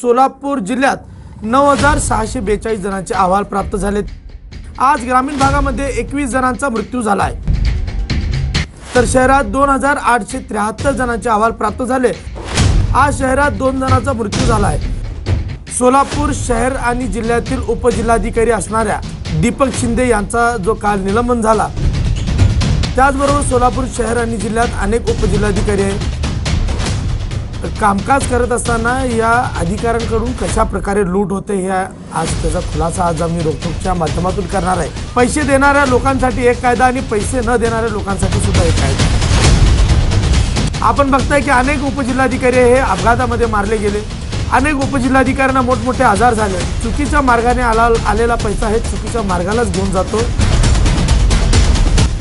सोलापूर जिल्ह्यात नऊ हजार सहाशे बेचाळीस जणांचे अहवाल प्राप्त झाले आज ग्रामीण भागामध्ये एकवीस जणांचा मृत्यू झाला आहे तर शहरात दोन हजार आठशे त्र्याहत्तर जणांचे अहवाल प्राप्त झाले आज शहरात दोन जणांचा मृत्यू झाला आहे सोलापूर शहर आणि जिल्ह्यातील उपजिल्हाधिकारी असणाऱ्या दीपक शिंदे यांचा जो काल निलंबन झाला त्याचबरोबर सोलापूर शहर आणि जिल्ह्यात अनेक उपजिल्हाधिकारी आहेत कामकाज करत असताना या अधिकाऱ्यांकडून कशा प्रकारे लूट होते हे आज त्याचा खुलासा आज आम्ही रोखोकच्या माध्यमातून करणार आहे पैसे देणाऱ्या लोकांसाठी एक कायदा आणि पैसे न देणाऱ्या लोकांसाठी सुद्धा एक कायदा आपण बघताय की अनेक उपजिल्हाधिकारी हे अपघातामध्ये मारले गेले अनेक उपजिल्हाधिकाऱ्यांना मोठमोठे आजार झाले चुकीच्या मार्गाने आला आलेला पैसा हे चुकीच्या मार्गालाच घेऊन जातो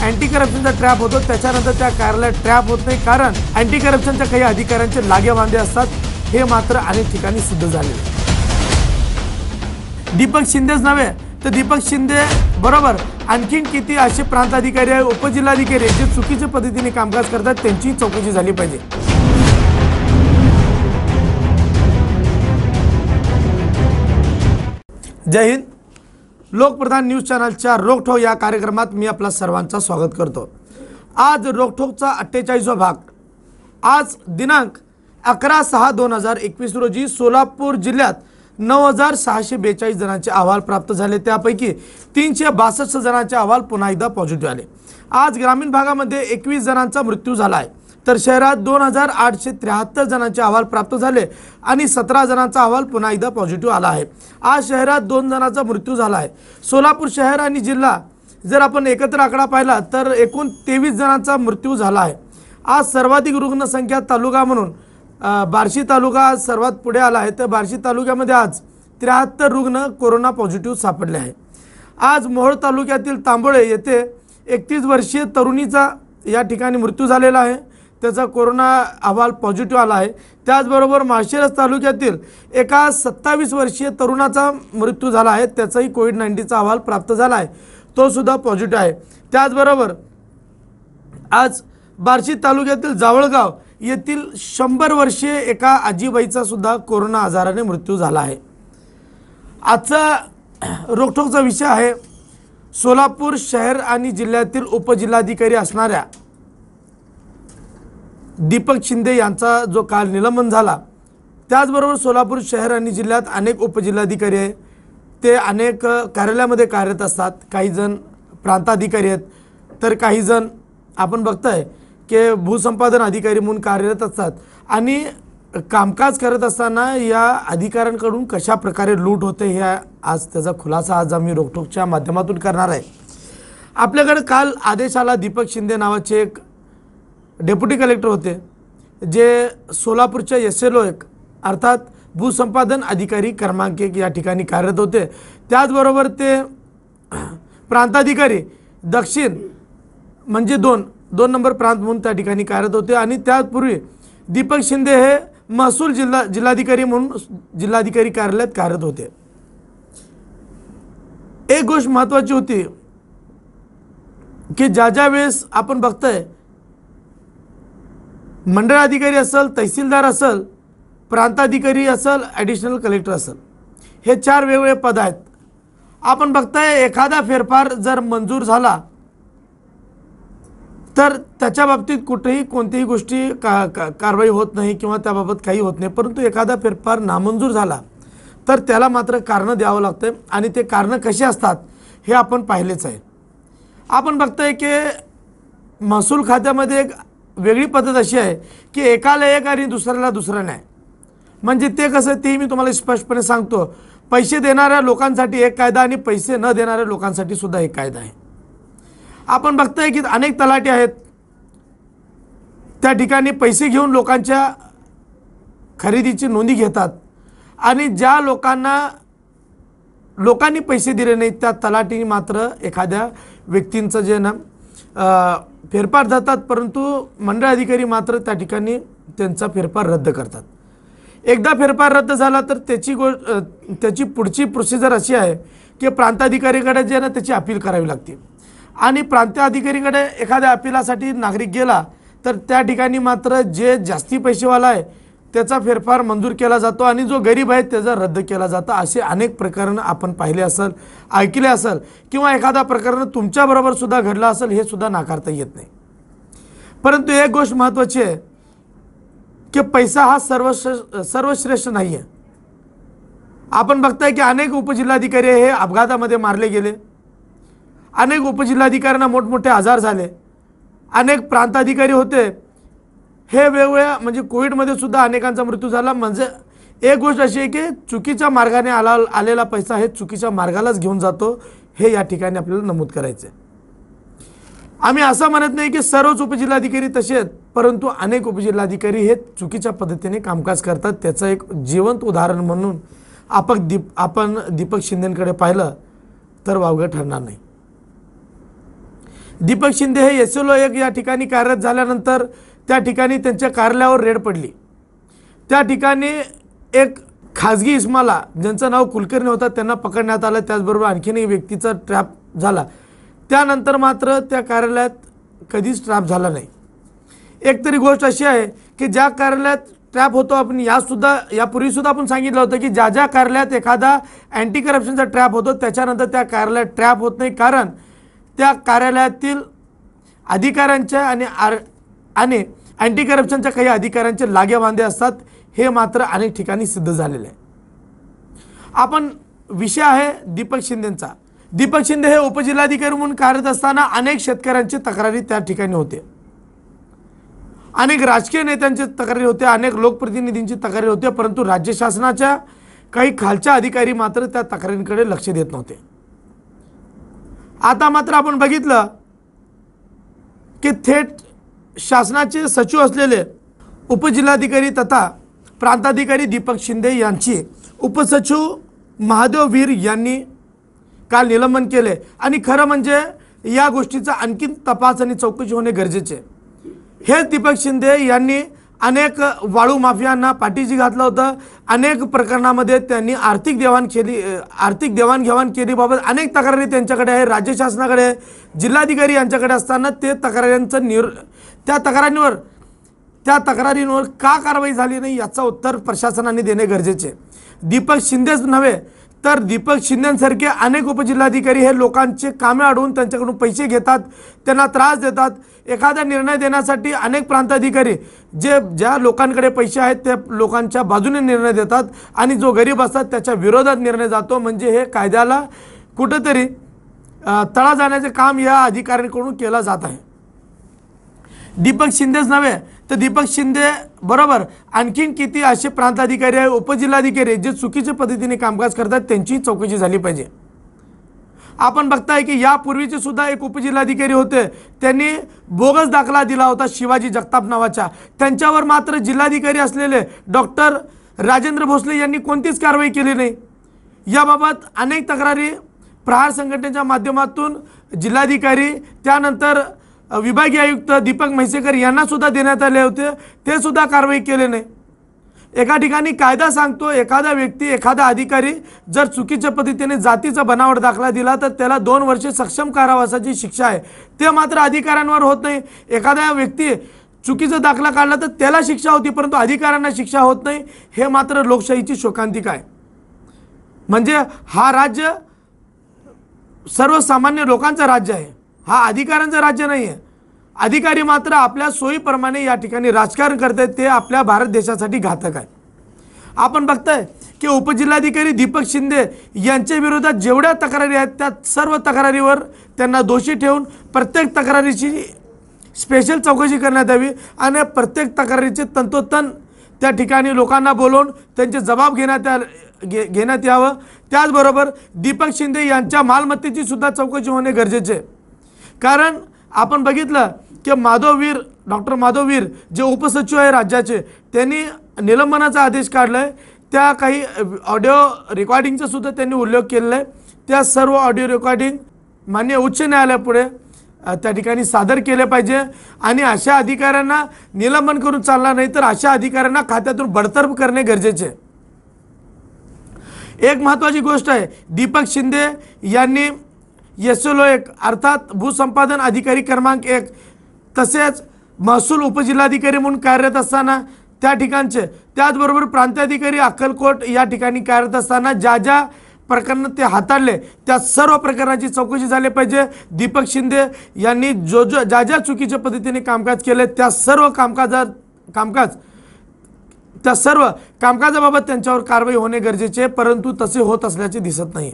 अँटी करप्शनचा ट्रॅप होतो त्याच्यानंतर त्या कार्यालयात ट्रॅप होत नाही कारण अँटी करप्शनच्या काही अधिकाऱ्यांचे लागे बांधे असतात हे मात्र अनेक ठिकाणी सिद्ध झाले दीपक शिंदेच नव्हे तर दीपक शिंदे बरोबर आणखीन किती असे प्रांताधिकारी आहे उपजिल्हाधिकारी जे चुकीच्या पद्धतीने कामकाज करतात त्यांची चौकशी झाली पाहिजे जय हिंद लोकप्रधान न्यूज चॅनलच्या रोकठोक या कार्यक्रमात मी आपला सर्वांचा स्वागत करतो आज रोखोकचा अठ्ठेचाळीसवा भाग आज दिनांक अकरा सहा दोन हजार एकवीस रोजी सोलापूर जिल्ह्यात नऊ हजार सहाशे बेचाळीस जणांचे अहवाल प्राप्त झाले त्यापैकी तीनशे बासष्ट जणांचे अहवाल पुन्हा एकदा पॉझिटिव्ह आले आज ग्रामीण भागामध्ये एकवीस जणांचा मृत्यू झाला आहे तर शहरात दोन हजार आठशे त्र्याहत्तर जणांचे अहवाल प्राप्त झाले आणि सतरा जणांचा अहवाल पुन्हा एकदा पॉझिटिव्ह आला आहे आज शहरात दोन जणांचा मृत्यू झाला आहे सोलापूर शहर आणि जिल्हा जर आपण एकत्र आकडा पाहिला तर एकूण तेवीस जणांचा मृत्यू झाला आहे आज सर्वाधिक रुग्णसंख्या तालुका म्हणून बार्शी तालुका आज सर्वात पुढे आला आहे तर बार्शी तालुक्यामध्ये आज त्र्याहत्तर रुग्ण कोरोना पॉझिटिव्ह सापडले आहे आज मोहोळ तालुक्यातील तांबोळे येथे एकतीस वर्षीय तरुणीचा या ठिकाणी मृत्यू झालेला आहे त्याचा कोरोना अहवाल पॉझिटिव्ह आला आहे त्याचबरोबर माळशिरस तालुक्यातील एका सत्तावीस वर्षीय तरुणाचा मृत्यू झाला आहे त्याचाही कोविड नाईन्टीनचा अहवाल प्राप्त झाला आहे तोसुद्धा पॉझिटिव्ह आहे त्याचबरोबर आज बार्शी तालुक्यातील जावळगाव येथील शंभर वर्षीय एका आजीबाईचा सुद्धा कोरोना आजाराने मृत्यू झाला आहे आजचा रोखोकचा विषय आहे सोलापूर शहर आणि जिल्ह्यातील उपजिल्हाधिकारी असणाऱ्या दीपक शिंदे यांचा जो काल निलंबन झाला त्याचबरोबर सोलापूर शहर आणि जिल्ह्यात अनेक उपजिल्हाधिकारी आहे ते अनेक कार्यालयामध्ये कार्यरत असतात काहीजण प्रांताधिकारी आहेत तर काहीजण आपण बघतोय की भूसंपादन अधिकारी म्हणून कार्यरत असतात आणि कामकाज करत असताना या अधिकाऱ्यांकडून कशा प्रकारे लूट होते हे आज त्याचा खुलासा आज आम्ही रोखोकच्या माध्यमातून करणार आहे आपल्याकडे काल आदेशाला दीपक शिंदे नावाचे एक डेप्युटी कलेक्टर होते जे सोलापूरच्या एस एल ओ एक अर्थात भूसंपादन अधिकारी क्रमांक एक या ठिकाणी कार्यरत होते त्याचबरोबर ते प्रांताधिकारी दक्षिण म्हणजे दोन दोन नंबर प्रांत म्हणून त्या ठिकाणी कार्यरत होते आणि त्यापूर्वी दीपक शिंदे हे महसूल जिल्हा जिल्हाधिकारी म्हणून जिल्हाधिकारी कार्यालयात कार्यरत होते एक गोष्ट महत्त्वाची होती की ज्या ज्या वेळेस आपण बघतोय मंडळ अधिकारी असेल तहसीलदार असेल प्रांताधिकारी असेल ॲडिशनल कलेक्टर असेल हे चार वेगवेगळे पद आहेत आपण बघताय एखादा फेरफार जर मंजूर झाला तर त्याच्या बाबतीत कुठेही कोणतीही गोष्टी का, का कारवाई होत नाही किंवा त्याबाबत काही होत नाही परंतु एखादा फेरफार नामंजूर झाला तर त्याला मात्र कारणं द्यावं लागतं आणि ते कारणं कशी असतात हे आपण पाहिलेच आहे आपण बघतोय की महसूल खात्यामध्ये एक वेगळी पद्धत अशी आहे की एकाला एक आणि दुसऱ्याला दुसरं नाही म्हणजे ते कसं ते मी तुम्हाला स्पष्टपणे सांगतो पैसे देणाऱ्या लोकांसाठी एक कायदा आणि पैसे न देणाऱ्या लोकांसाठी सुद्धा एक कायदा आहे आपण बघतोय की अनेक तलाटे आहेत त्या ठिकाणी पैसे घेऊन लोकांच्या खरेदीची नोंदी घेतात आणि ज्या लोकांना लोकांनी पैसे दिले नाहीत त्या तलाटी मात्र एखाद्या व्यक्तींचं जे ना फेरफार जातात परंतु मंडळ अधिकारी मात्र त्या ठिकाणी त्यांचा फेरफार रद्द करतात एकदा फेरफार रद्द झाला तर त्याची गो त्याची पुढची प्रोसिजर अशी आहे की प्रांताधिकारीकडे जे ना त्याची अपील करावी लागते आणि प्रांताधिकारीकडे एखाद्या अपिलासाठी नागरिक गेला तर त्या ठिकाणी मात्र जे जास्ती पैसेवाला आहे त्याचा फेरफार मंजूर केला जातो आणि जो गरीब आहे त्याचा रद्द केला जातो असे अनेक प्रकरणं आपण पाहिले असेल ऐकले असेल किंवा एखादा प्रकरण तुमच्याबरोबर सुद्धा घडलं असेल हे सुद्धा नाकारता येत नाही परंतु एक गोष्ट महत्त्वाची आहे की पैसा हा सर्वश्रे सर्वश्रेष्ठ नाही आहे आपण बघताय की अनेक उपजिल्हाधिकारी हे अपघातामध्ये मारले गेले अनेक उपजिल्हाधिकाऱ्यांना मोठमोठे आजार झाले अनेक प्रांताधिकारी होते हे वेगवेगळ्या म्हणजे कोविडमध्ये सुद्धा अनेकांचा मृत्यू झाला म्हणजे एक गोष्ट अशी आहे की चुकीच्या मार्गाने आला आलेला पैसा हे चुकीच्या मार्गालाच घेऊन जातो हे या ठिकाणी आपल्याला नमूद करायचं आहे आम्ही असं म्हणत नाही की सर्वच उपजिल्हाधिकारी तसे आहेत परंतु अनेक उपजिल्हाधिकारी हे चुकीच्या पद्धतीने कामकाज करतात त्याचं एक जिवंत उदाहरण म्हणून आपण दीप आपण दीपक शिंदेकडे पाहिलं तर वावगं ठरणार नाही दीपक शिंदे हे एस एक या ठिकाणी कार्यरत झाल्यानंतर त्या ठिकाणी त्यांच्या कार्यालयावर रेड पडली त्या ठिकाणी एक खाजगी इस्माला ज्यांचं नाव कुलकर्णी होता त्यांना पकडण्यात आलं त्याचबरोबर आणखीन एक व्यक्तीचा ट्रॅप झाला त्यानंतर मात्र त्या कार्यालयात कधीच ट्रॅप झाला नाही एक तरी गोष्ट अशी आहे की ज्या कार्यालयात ट्रॅप होतो आपण यासुद्धा यापूर्वीसुद्धा आपण सांगितलं होतं की ज्या ज्या कार्यालयात एखादा अँटी करप्शनचा ट्रॅप होतो त्याच्यानंतर त्या कार्यालयात ट्रॅप होत नाही कारण त्या कार्यालयातील अधिकाऱ्यांच्या आणि आर आणि अँटी करप्शनच्या काही अधिकाऱ्यांचे बांधे असतात हे मात्र अनेक ठिकाणी सिद्ध झालेलं आहे आपण विषय आहे दीपक शिंदेचा दीपक शिंदे हे उपजिल्हाधिकारी म्हणून कार्यरत असताना अनेक शेतकऱ्यांची तक्रारी त्या ठिकाणी होते अनेक राजकीय नेत्यांची तक्रारी होते अनेक लोकप्रतिनिधींची तक्रारी होते परंतु राज्य शासनाच्या काही खालच्या अधिकारी मात्र त्या तक्रारींकडे लक्ष देत नव्हते आता मात्र आपण बघितलं की थेट शासनाचे सचिव असलेले उपजिल्हाधिकारी तथा प्रांताधिकारी दीपक शिंदे यांची उपसचिव महादेव वीर यांनी काल निलंबन केले आणि खरं म्हणजे या गोष्टीचा आणखीन तपास आणि चौकशी होणे गरजेचे हेच दीपक शिंदे यांनी अनेक वाळू माफियांना पाठीशी घातलं होतं अनेक प्रकरणामध्ये त्यांनी आर्थिक देवाण केली आर्थिक देवाणघेवाण केलीबाबत अनेक तक्रारी त्यांच्याकडे आहे राज्य शासनाकडे आहे जिल्हाधिकारी यांच्याकडे असताना ते तक्रारींचं निर त्या तक्रारींवर त्या तक्रारींवर का कारवाई झाली नाही याचं उत्तर प्रशासनाने देणे गरजेचे दीपक शिंदेच नव्हे तर दीपक शिंदेसारखे अनेक उपजिल्हाधिकारी हे लोकांचे कामे अडवून त्यांच्याकडून पैसे घेतात त्यांना त्रास देतात एखादा निर्णय देण्यासाठी अनेक प्रांताधिकारी जे ज्या लोकांकडे पैसे आहेत त्या लोकांच्या बाजूने निर्णय देतात आणि जो गरीब असतात त्याच्या विरोधात निर्णय जातो म्हणजे हे कायद्याला कुठंतरी तळा जाण्याचे काम या अधिकाऱ्यांकडून केलं जात आहे दीपक शिंदेच नव्हे तर दीपक शिंदे बरोबर आणखीन किती असे प्रांताधिकारी आहे उपजिल्हाधिकारी जे चुकीच्या पद्धतीने कामकाज करतात त्यांची चौकशी झाली पाहिजे आपण बघताय की यापूर्वीचे सुद्धा एक उपजिल्हाधिकारी होते त्यांनी बोगस दाखला दिला होता शिवाजी जगताप नावाचा त्यांच्यावर मात्र जिल्हाधिकारी असलेले डॉक्टर राजेंद्र भोसले यांनी कोणतीच कारवाई केली नाही याबाबत अनेक तक्रारी प्रहार संघटनेच्या माध्यमातून जिल्हाधिकारी त्यानंतर विभागीय आयुक्त दीपक म्हैसेकर यांना सुद्धा देण्यात आले होते ते सुद्धा कारवाई केले नाही एका ठिकाणी कायदा सांगतो एखादा व्यक्ती एखादा अधिकारी जर चुकीच्या पद्धतीने जातीचा बनावट दाखला दिला तर त्याला दोन वर्षे सक्षम कारावासाची शिक्षा आहे ते मात्र अधिकाऱ्यांवर होत नाही एखादा व्यक्ती चुकीचा दाखला काढला तर त्याला शिक्षा होती परंतु अधिकाऱ्यांना शिक्षा होत नाही हे मात्र लोकशाहीची शोकांतिका आहे म्हणजे हा राज्य सर्वसामान्य लोकांचं राज्य आहे हा अधिकाऱ्यांचं राज्य नाही आहे अधिकारी मात्र आपल्या सोयीप्रमाणे या ठिकाणी राजकारण करत आहेत ते आपल्या भारत देशासाठी घातक आहे आपण आहे की उपजिल्हाधिकारी दीपक शिंदे यांच्या विरोधात जेवढ्या तक्रारी आहेत त्या सर्व तक्रारीवर त्यांना दोषी ठेवून प्रत्येक तक्रारीची स्पेशल चौकशी करण्यात यावी आणि प्रत्येक तक्रारीचे तंतोतंत त्या ठिकाणी लोकांना बोलवून त्यांचे जबाब घेण्यात या घे घेण्यात यावं त्याचबरोबर दीपक शिंदे यांच्या मालमत्तेची सुद्धा चौकशी होणे गरजेचे कारण आपण बघितलं की माधववीर डॉक्टर माधववीर जे उपसचिव आहे राज्याचे त्यांनी निलंबनाचा आदेश काढला आहे त्या काही ऑडिओ रेकॉर्डिंगचा सुद्धा त्यांनी उल्लेख केलेला आहे त्या सर्व ऑडिओ रेकॉर्डिंग मान्य उच्च न्यायालयापुढे त्या ठिकाणी सादर केले पाहिजे आणि अशा अधिकाऱ्यांना निलंबन करून चालणार नाही तर अशा अधिकाऱ्यांना खात्यातून बडतर्फ करणे गरजेचे एक महत्त्वाची गोष्ट आहे दीपक शिंदे यांनी एसएलओ एक अर्थात भूसंपादन अधिकारी क्रमांक एक तसेच महसूल उपजिल्हाधिकारी म्हणून कार्यरत असताना त्या ठिकाणचे त्याचबरोबर प्रांताधिकारी अक्कलकोट या ठिकाणी कार्यरत असताना ज्या ज्या प्रकरण ते हाताळले त्या सर्व प्रकरणाची चौकशी झाली पाहिजे दीपक शिंदे यांनी जो जो ज्या ज्या चुकीच्या पद्धतीने कामकाज केले त्या सर्व कामकाजा कामकाज त्या सर्व कामकाजाबाबत त्यांच्यावर कारवाई होणे गरजेचे परंतु तसे होत असल्याचे दिसत नाही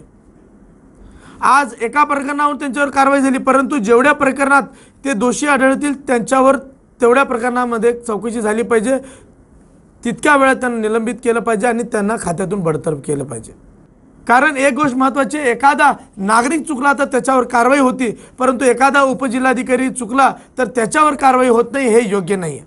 आज एका प्रकरणावर त्यांच्यावर कारवाई झाली परंतु जेवढ्या प्रकरणात ते दोषी आढळतील त्यांच्यावर तेवढ्या प्रकरणामध्ये चौकशी झाली पाहिजे तितक्या वेळा त्यांना निलंबित केलं पाहिजे आणि त्यांना खात्यातून बडतर्फ केलं पाहिजे कारण एक गोष्ट महत्त्वाची एखादा नागरिक चुकला तर त्याच्यावर कारवाई होती परंतु एखादा उपजिल्हाधिकारी चुकला तर त्याच्यावर कारवाई होत नाही हे योग्य नाही आहे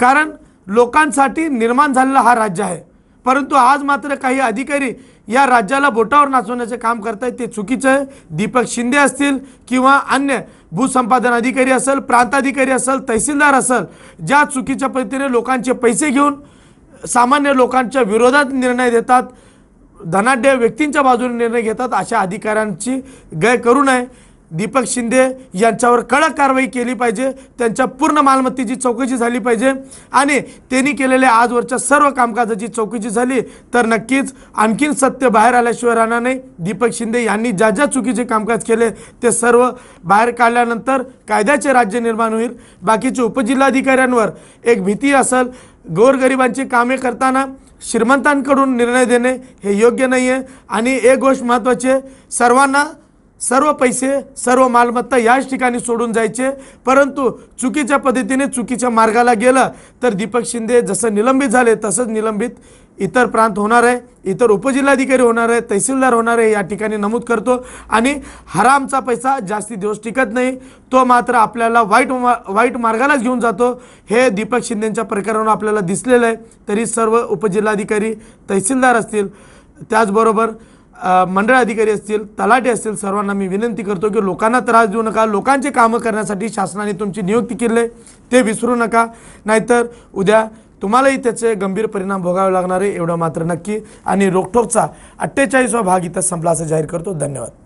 कारण लोकांसाठी निर्माण झालेला हा राज्य आहे परंतु आज मात्र काही अधिकारी या राज्याला बोटावर नाचवण्याचे काम करतायत ते चुकीचं आहे दीपक शिंदे असतील किंवा अन्य भूसंपादन अधिकारी असेल प्रांताधिकारी असेल तहसीलदार असेल ज्या चुकीच्या पद्धतीने लोकांचे पैसे घेऊन सामान्य लोकांच्या विरोधात निर्णय देतात धनाढ्य व्यक्तींच्या बाजूने निर्णय घेतात अशा अधिकाऱ्यांची गय करू नये दीपक शिंदे यांच्यावर कडक कारवाई केली पाहिजे त्यांच्या पूर्ण मालमत्तेची चौकशी झाली पाहिजे आणि त्यांनी केलेल्या आजवरच्या सर्व कामकाजाची चौकशी झाली तर नक्कीच आणखीन सत्य बाहेर आल्याशिवाय राहणार नाही दीपक शिंदे यांनी ज्या ज्या चुकीचे कामकाज केले ते सर्व बाहेर काढल्यानंतर कायद्याचे राज्य निर्माण होईल बाकीचे उपजिल्हाधिकाऱ्यांवर एक भीती असेल गोरगरिबांची कामे करताना श्रीमंतांकडून निर्णय देणे हे योग्य नाही आहे आणि एक गोष्ट महत्त्वाची आहे सर्वांना सर्व पैसे सर्व मालमत्ता याच ठिकाणी सोडून जायचे परंतु चुकीच्या पद्धतीने चुकीच्या मार्गाला गेलं तर दीपक शिंदे जसं निलंबित झाले तसंच निलंबित इतर प्रांत होणार आहे इतर उपजिल्हाधिकारी होणार आहे तहसीलदार होणार आहे या ठिकाणी नमूद करतो आणि हरामचा पैसा जास्ती दिवस टिकत नाही तो मात्र आपल्याला वाईट मा वाईट मार्गालाच घेऊन जातो हे दीपक शिंदेंच्या प्रकरणावर आपल्याला दिसलेलं आहे तरी सर्व उपजिल्हाधिकारी तहसीलदार असतील त्याचबरोबर मंडळ अधिकारी असतील तलाटे असतील सर्वांना मी विनंती करतो की लोकांना त्रास देऊ नका लोकांचे कामं करण्यासाठी शासनाने तुमची नियुक्ती केली आहे ते विसरू नका नाहीतर उद्या तुम्हालाही त्याचे गंभीर परिणाम भोगावे लागणार आहे एवढं मात्र नक्की आणि रोखोकचा अठ्ठेचाळीसवा भाग इथं संपला असं जाहीर करतो धन्यवाद